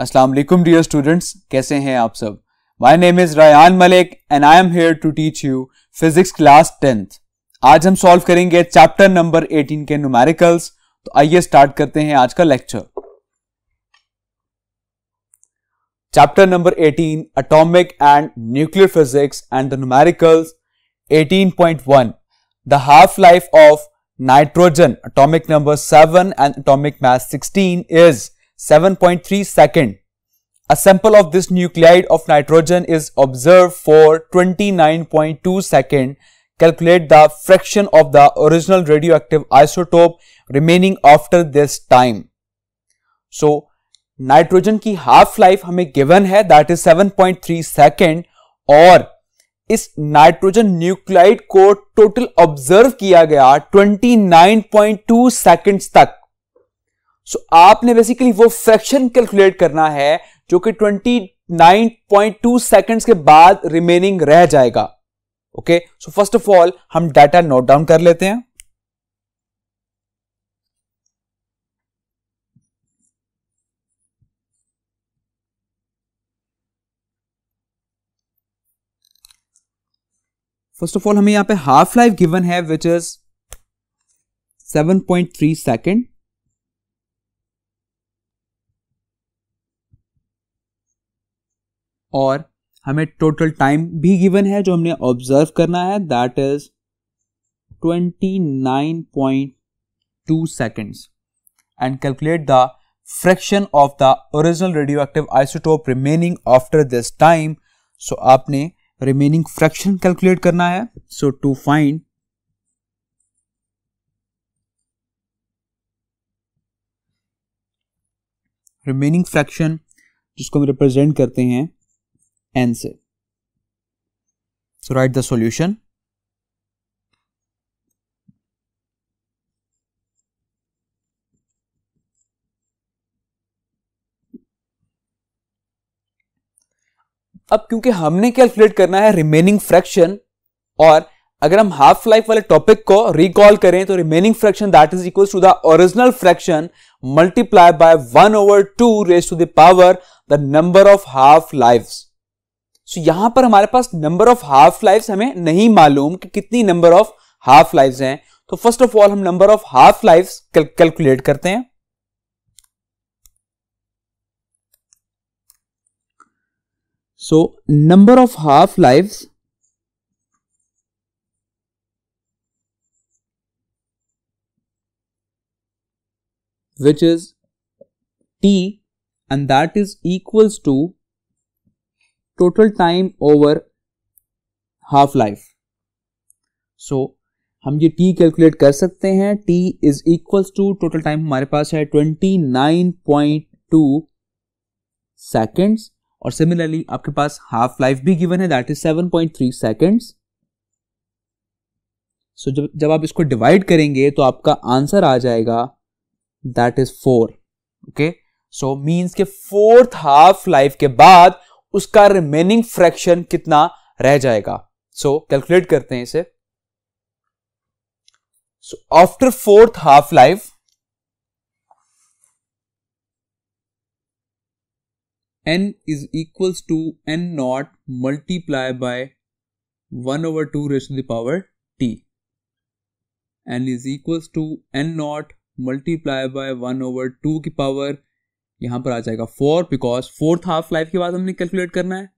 अस्सलाम वालेकुम dear students कैसे हैं आप सब my name is Rayan Malik and I am here to teach you physics class tenth आज हम सॉल्व करेंगे चैप्टर नंबर 18 के न्यूमेरिकल्स तो आइए स्टार्ट करते हैं आज का lecture chapter number 18 atomic and nuclear physics and the numericals 18.1 the half life of nitrogen atomic number seven and atomic mass sixteen is 7.3 second. A sample of this nuclide of nitrogen is observed for 29.2 second. Calculate the fraction of the original radioactive isotope remaining after this time. So, nitrogen ki half life हमें given है that is 7.3 second. 7.3 second और इस nitrogen nuclide को total observe किया गया 29.2 seconds तक सो आपने basically वो फ्रैक्शन कैलकुलेट करना है जो कि 29.2 सेकंड्स के बाद रिमेनिंग रह जाएगा okay so first of all हम डाटा नोट डाउन कर लेते हैं फर्स्ट ऑफ ऑल हमें यहां पे हाफ लाइफ गिवन है विच इज 7.3 सेकंड और हमें टोटल टाइम भी गिवन है जो हमने ऑब्जर्व करना है that is 29.2 seconds and calculate the fraction of the original radioactive isotope remaining after this time so आपने रिमेनिंग फ्रैक्शन कैलकुलेट करना है so to find remaining fraction जिसको हम रिप्रेजेंट करते हैं answer. So write the solution. अब क्योंकि हमने कैलकुलेट करना है रिमेनिंग फ्रैक्शन और अगर हम हाफ लाइफ वाले टॉपिक को रिकॉल करें तो remaining fraction that is equal to the original fraction multiply by one over two raise to the power the number of half lives so यहां पर हमारे पास नंबर ऑफ हाफ लाइफ हमें नहीं मालूम कि कितनी नंबर ऑफ हाफ लाइफ हैं तो फर्स्ट ऑफ ऑल हम number of half life calculate करते हैं so number of half life which is t and that is equals to total time over half life so हम ये t calculate कर सकते हैं t is equals to total time हमारे पास है 29.2 सेकंड्स और सिमिलरली आपके पास हाफ लाइफ भी गिवन है दैट इज 7.3 सेकेंड्स सो जब जब आप इसको डिवाइड करेंगे तो आपका आंसर आ जाएगा that is four okay so means के फोर्थ हाफ लाइफ के बाद उसका रिमेनिंग फ्रैक्शन कितना रह जाएगा सो so, कैलकुलेट करते हैं इसे so after fourth half life n is equals to n not multiply by one over two raise the power t n is equals to n not multiply by one over two की power यहां पर आ जाएगा four because fourth half life के बाद हमने calculate करना है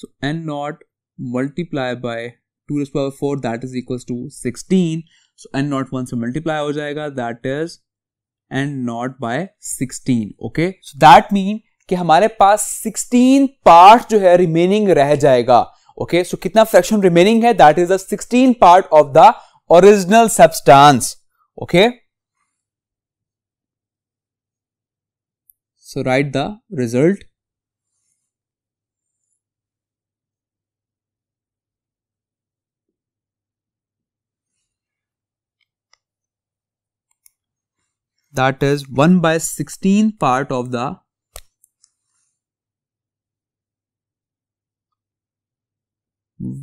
so n not multiply by two is power four that is equal to sixteen so n not one से मल्टीप्लाई हो जाएगा that is n not by sixteen okay so that mean कि हमारे पास सिक्सटीन पार्ट जो है remaining रह जाएगा okay okay? So so, कितना फ्रैक्शन रिमेनिंग है that is a sixteen part of the original substance okay So write the result. That is 1 by 16 part of the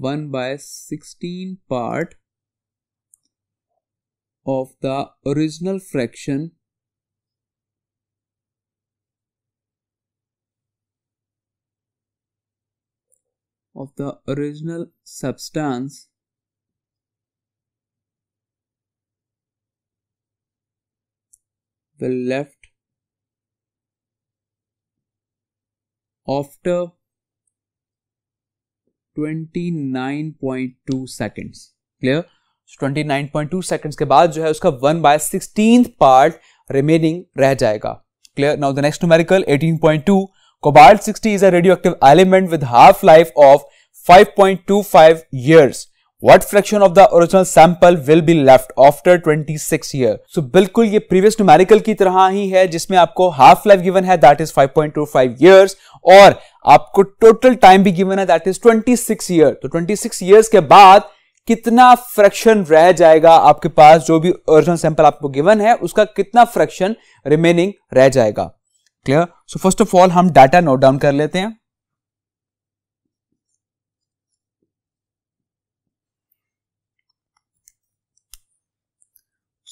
one by 16 part of the original fraction of the original substance will left after 29.2 seconds clear 29.2 seconds के बाद जो है उसका one by sixteen part remaining रह जाएगा clear now the next numerical 18.2 Cobalt 60 is a radioactive element with half-life of 5.25 years. What fraction of the original sample will be left after 26 year? So बिल्कुल ये previous numerical की तरह ही है जिसमें आपको half life given है that is 5.25 years और आपको total time भी given है that is 26 year. तो 26 years के बाद कितना फ्रैक्शन रह जाएगा आपके पास जो भी ओरिजिनल सैंपल आपको गिवन है उसका कितना फ्रैक्शन रिमेनिंग रह जाएगा clear so first of all हम डाटा नोट डाउन कर लेते हैं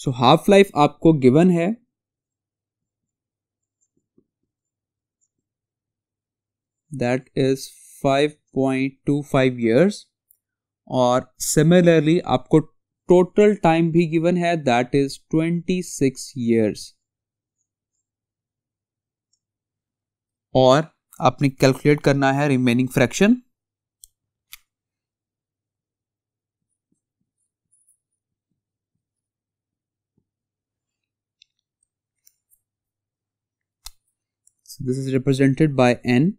सो हाफ लाइफ आपको गिवन है दैट इज 5.25 ईयर्स और सिमिलरली आपको टोटल टाइम भी गिवन है दैट इज 26 ईयर्स और आपने कैलकुलेट करना है remaining fraction this is represented by n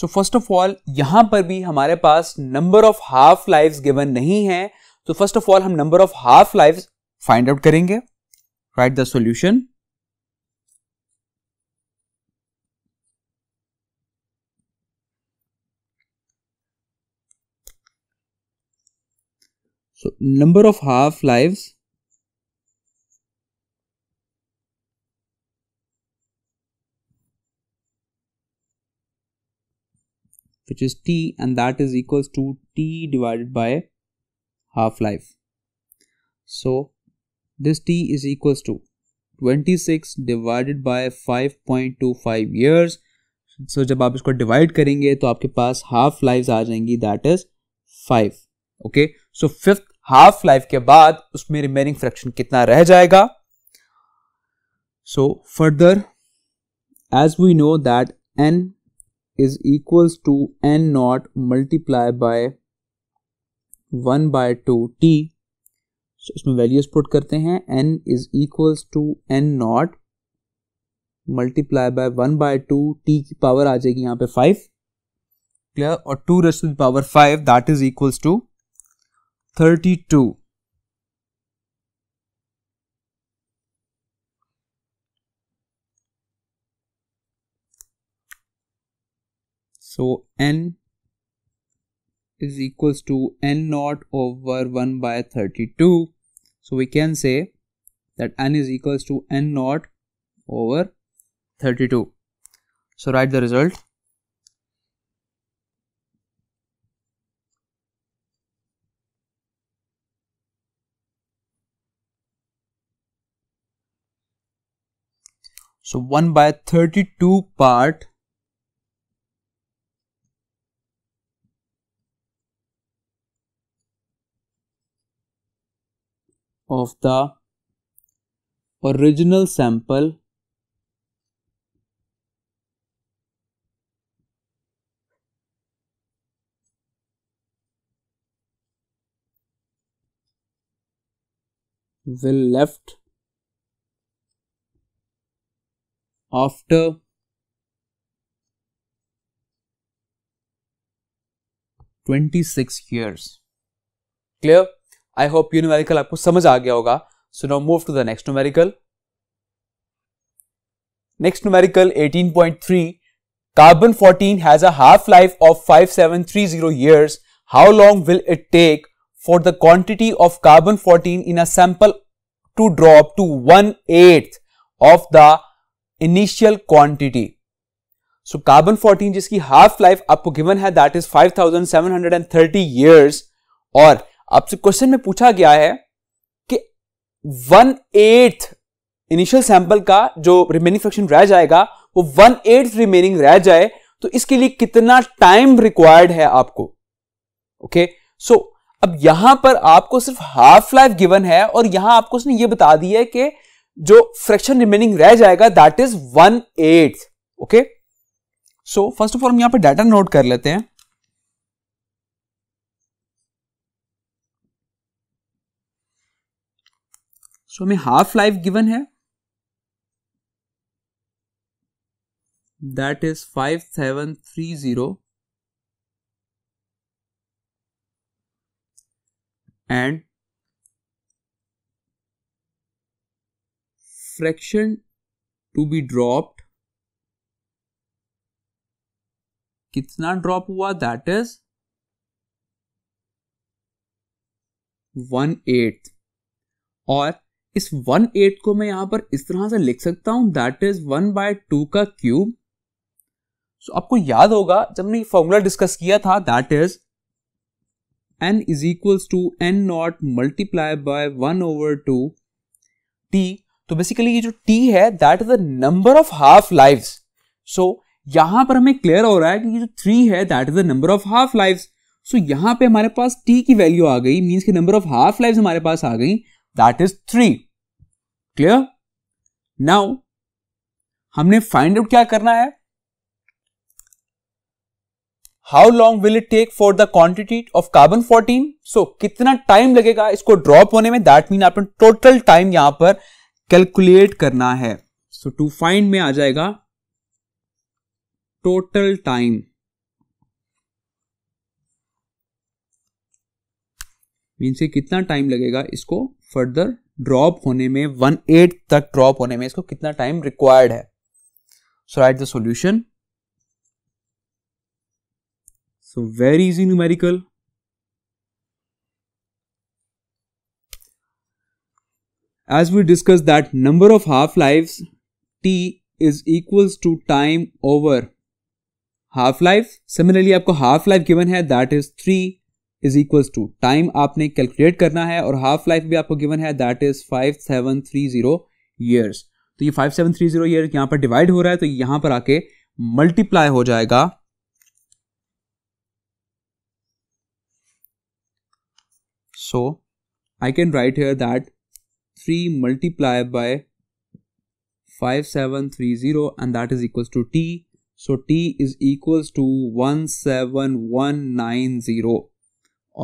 so first of all यहां पर भी हमारे पास number of half lives given नहीं है तो फर्स्ट ऑफ ऑल हम number of half lives find out करेंगे write the solution So number of half lives which is t and that is equals to t divided by half life. So this t is equals to 26 divided by 5.25 years. so, जब आप इसको divide करेंगे तो आपके पास half lives आ जाएंगी that is five. Okay. So fifth half life के बाद उसमें रिमेनिंग फ्रैक्शन कितना रह जाएगा so further as we know that n is equals to n not multiply by one by two t इसमें वैल्यूज पुट करते हैं n is equals to n not multiply by one by two t की power आ जाएगी यहां पे five clear और two raise power five that is equals to 32 so n is equals to n naught over 1 by 32 so we can say that n is equals to n naught over 32 so write the result So 1 by 32 part of the original sample will left after twenty six years. Clear? I hope you numerical आपको समझ आ गया होगा. So now move to the next numerical. Next numerical eighteen point three. Carbon fourteen has a half life of five seven three zero years. How long will it take for the quantity of carbon fourteen in a sample to drop to one eighth of the initial quantity so carbon 14 जिसकी half life आपको given है that is 5730 years और आपसे question में पूछा गया है कि वन एथ इनिशियल सैंपल का जो रिमेनिंग फ्रैक्शन रह जाएगा वो वन एट्थ रिमेनिंग रह जाए तो इसके लिए कितना टाइम रिक्वायर्ड है आपको ओके okay? सो so, अब यहां पर आपको सिर्फ हाफ लाइफ गिवन है और यहां आपको उसने ये बता दिया है कि जो फ्रैक्शन रिमेनिंग रह जाएगा that is one eight okay so first of all हम यहां पे डाटा नोट कर लेते हैं सो so, हमें हाफ लाइफ गिवन है that is five seven three zero and fraction to be dropped कितना ड्रॉप हुआ दैट इज वन एट और इस वन एट को मैं यहां पर इस तरह से लिख सकता हूं that is one by two का क्यूब सो so, आपको याद होगा जब हमने फॉर्मूला डिस्कस किया था that is n is equals to n not multiply by one over two t तो बेसिकली ये जो T है that is the number of half life so यहां पर हमें क्लियर हो रहा है कि ये जो थ्री है that is the number of half life so यहां पे हमारे पास T की वैल्यू आ गई मीन्स के नंबर ऑफ हाफ लाइफ हमारे पास आ गई that is three clear now हमने फाइंड आउट क्या करना है how long will it take for the quantity of carbon 14 so कितना टाइम लगेगा इसको ड्रॉप होने में दैट मीन आपने टोटल टाइम यहां पर कैलकुलेट करना है सो टू फाइंड में आ जाएगा टोटल टाइम मीन से कितना टाइम लगेगा इसको फर्दर ड्रॉप होने में वन एट तक ड्रॉप होने में इसको कितना टाइम रिक्वायर्ड है so write the solution so very easy numerical as we discussed that number of half-lives t is equals to time over half-life similarly आपको half life given है that is three is equals to time आपने calculate करना है और half life भी आपको given है that is five seven three zero years तो ये five seven three zero year यहाँ पर डिवाइड हो रहा है तो यहाँ पर आके मल्टीप्लाई हो जाएगा so I can write here that three multiply by five seven three zero and that is equal to t so T is equal to one seven one nine zero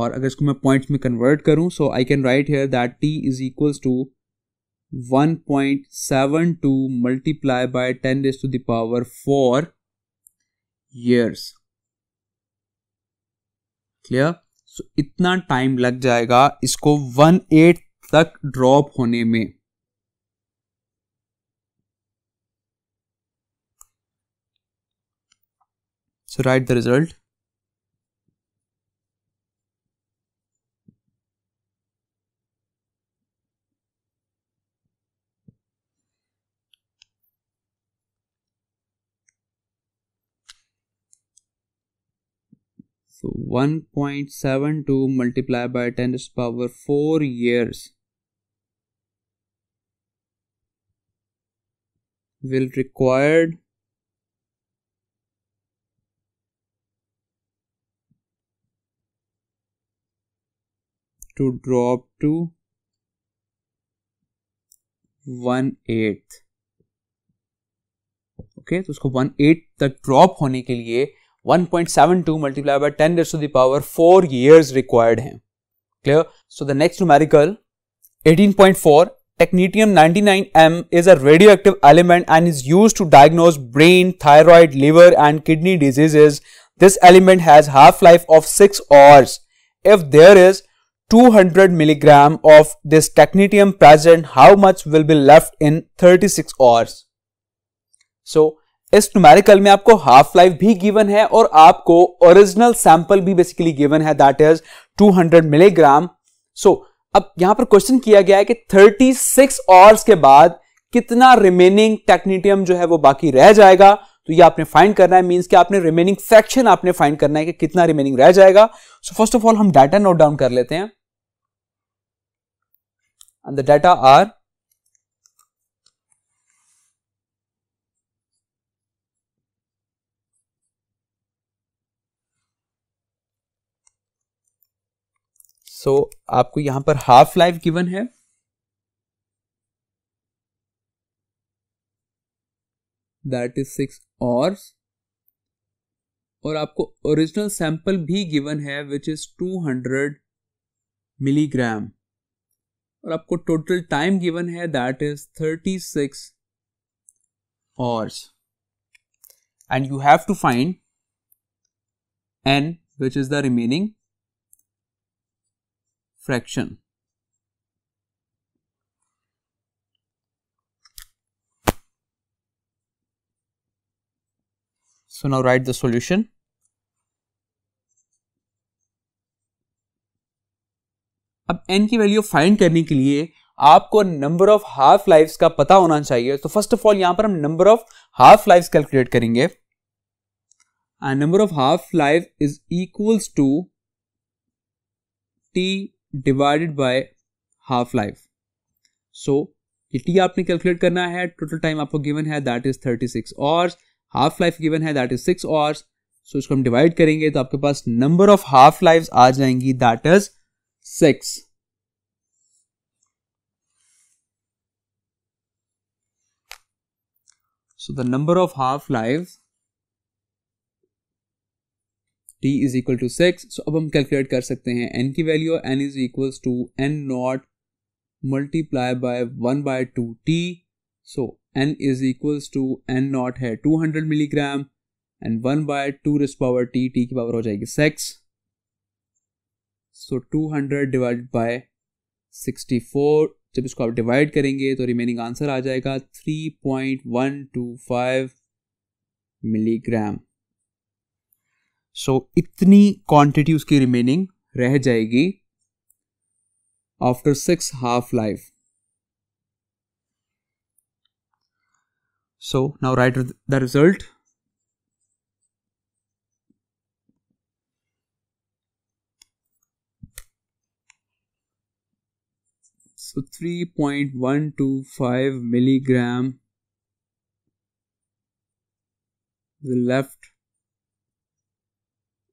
और अगर इसको मैं पॉइंट में convert करूँ so I can write here that t is equal to one point seven two multiply by ten raise to the power four years clear so इतना time लग जाएगा इसको वन एट तक ड्रॉप होने में so write the result so 1.72 multiplied by 10 to the power 4 years will required to drop to one eighth. Okay तो उसको one eight तक ड्रॉप होने के लिए 1.72 point seven two multiply by ten raise to power four years required हैं clear so the next numerical 18.4 Technetium 99M is a radioactive element and is used to diagnose brain, thyroid, liver and kidney diseases. This element has half-life of 6 hours. If there is 200 milligram of this technetium present, how much will be left in 36 hours? So, इस numerical में आपको half life भी given है और आपको original sample भी basically given है that is 200 milligram so अब यहां पर क्वेश्चन किया गया है कि 36 आवर्स के बाद कितना रिमेनिंग टेक्नीटियम जो है वो बाकी रह जाएगा तो ये आपने फाइंड करना है मींस कि आपने रिमेनिंग फ्रैक्शन आपने फाइंड करना है कि कितना रिमेनिंग रह जाएगा सो फर्स्ट ऑफ ऑल हम डाटा नोट डाउन कर लेते हैं and the data are so so, आपको यहां पर हाफ लाइफ गिवन है दैट इज सिक्स ऑर्स और आपको ओरिजिनल सैंपल भी गिवन है विच इज 200 मिलीग्राम और आपको टोटल टाइम गिवन है that is 36 hours and you have to find n which is the remaining fraction. So, now write the solution. अब n की value find करने के लिए आपको नंबर ऑफ हाफ लाइफ का पता होना चाहिए तो फर्स्ट ऑफ ऑल यहां पर हम number of half life calculate करेंगे number of half life is equals to t divided by half life so ये टी आपने कैलकुलेट करना है टोटल टाइम आपको गिवन है that is thirty six hours half life given है that is six hours so इसको हम divide करेंगे तो आपके पास नंबर ऑफ हाफ लाइफ आ जाएंगी that is six so the number of half life T is equal to six so अब हम कैलकुलेट कर सकते हैं एन की value n is equal to n not multiply by one by two t so n is equals to n not है two hundred milligram and one by two raise power t t की power हो जाएगी six so two hundred divide by sixty four जब इसको आप divide करेंगे तो remaining answer आ जाएगा three point one two five milligram so so, इतनी क्वांटिटी उसकी रिमेनिंग रह जाएगी after six half life so now right the result so 3.125 milligram the left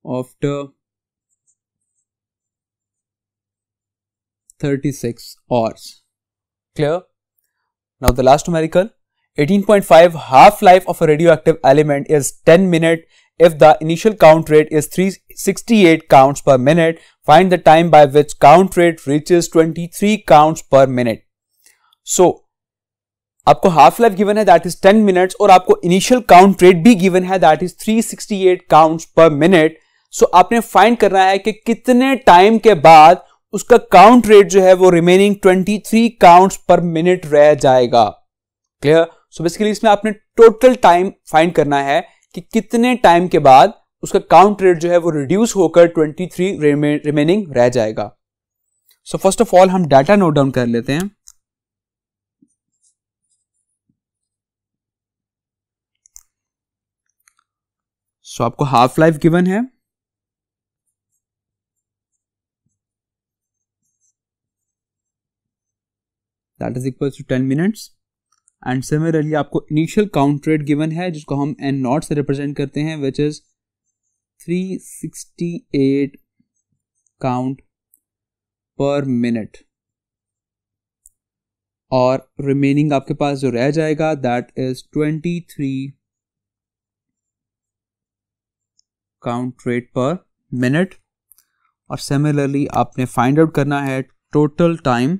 after 36 hours. Clear? Now the last numerical 18.5 half life of a radioactive element is 10 minute if the initial count rate is 368 counts per minute find the time by which count rate reaches 23 counts per minute. So आपको half life given है that is 10 minutes और आपको initial count rate भी given है that is 368 counts per minute so so, आपने find करना है कि कितने टाइम के बाद उसका काउंट रेट जो है वो रिमेनिंग 23 काउंट्स पर मिनट रह जाएगा क्लियर सो बेसिकली इसमें आपने टोटल टाइम फाइंड करना है कि कितने टाइम के बाद उसका काउंट रेट जो है वो रिड्यूस होकर 23 रिमेनिंग रह जाएगा सो फर्स्ट ऑफ ऑल हम डाटा नोट डाउन कर लेते हैं सो so, आपको हाफ लाइफ गिवन है that is equal to ten minutes and similarly आपको इनिशियल काउंट रेट गिवन है जिसको हम एन नॉट से रिप्रेजेंट करते हैं which is three sixty eight count per minute और रिमेनिंग आपके पास जो रह जाएगा that is twenty three count rate per minute और सिमिलरली आपने फाइंड आउट करना है टोटल टाइम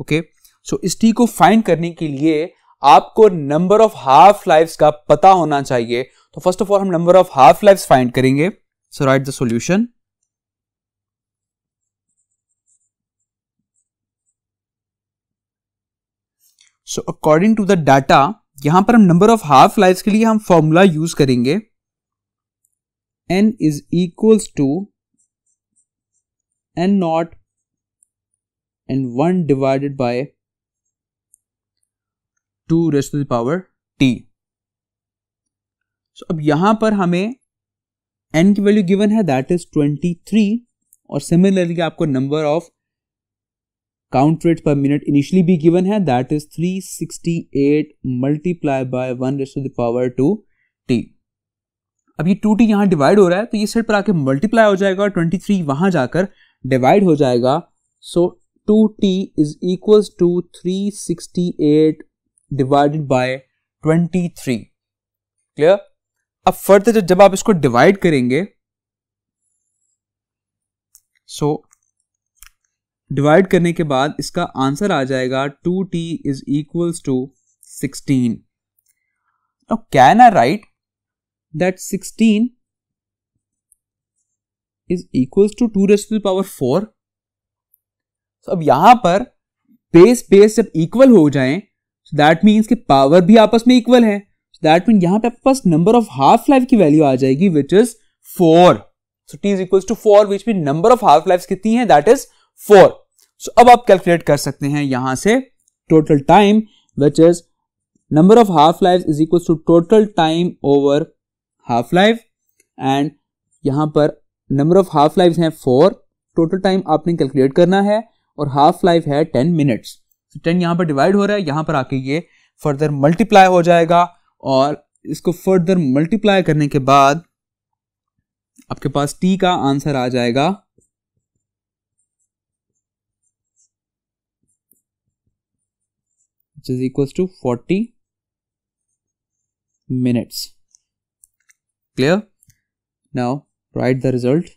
ओके सो इस टी को फाइंड करने के लिए आपको नंबर ऑफ हाफ लाइफ का पता होना चाहिए तो फर्स्ट ऑफ ऑल हम number of half life find करेंगे so write the solution so according to the data यहां पर हम नंबर ऑफ हाफ लाइफ के लिए हम फॉर्मूला यूज करेंगे n is equals to n not and 1 divided by 2 raise to the power t So, अब यहां पर हमें एन की वैल्यू गिवन है दैट इज 23 और सिमिलरली आपको number of count rate per minute initially भी गिवन है that is 368 multiply by 1 raise to the power 2 t अब ये टू टी यहाँ डिवाइड हो रहा है तो ये साइड पर आके मल्टीप्लाई हो जाएगा और 23 वहां जाकर डिवाइड हो जाएगा so two T is equal to three sixty eight divided by twenty three clear अब फर्द जब, तो जब आप इसको डिवाइड करेंगे सो डिवाइड करने के बाद इसका आंसर आ जाएगा two T is equal to sixteen can I write that sixteen is equal to two raised to power four so, अब यहां पर बेस बेस जब इक्वल हो जाए सो दैट मीन्स कि पावर भी आपस में इक्वल है सो दैट मीन यहां पे आपके पास नंबर ऑफ हाफ लाइफ की वैल्यू आ जाएगी which is four so T is equal to four which mean number of half life कितनी है दैट इज फोर सो अब आप कैलकुलेट कर सकते हैं यहां से total time which is number of half life is equal to total time over half life and यहां पर नंबर ऑफ हाफ लाइफ है फोर टोटल टाइम आपने कैलकुलेट करना है और हाफ लाइफ है टेन मिनट्स तो टेन यहाँ पर डिवाइड हो रहा है यहाँ पर आके ये फर्दर मल्टीप्लाई हो जाएगा और इसको फर्दर मल्टीप्लाई करने के बाद आपके पास टी का आंसर आ जाएगा which to forty minutes clear now right the result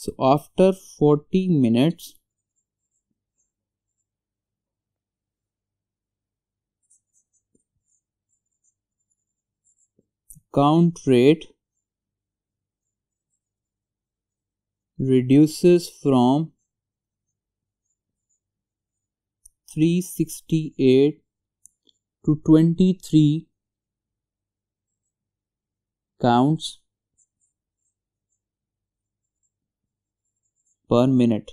so after 40 minutes count rate reduces from 368 to 23 counts पर मिनट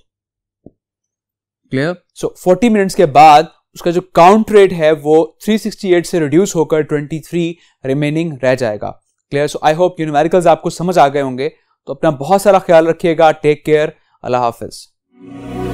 क्लियर सो 40 मिनट्स के बाद उसका जो काउंट रेट है वो 368 से रिड्यूस होकर 23 रिमेनिंग रह जाएगा क्लियर सो आई होप ये आपको समझ आ गए होंगे तो अपना बहुत सारा ख्याल रखिएगा टेक केयर अल्लाह हाफिज़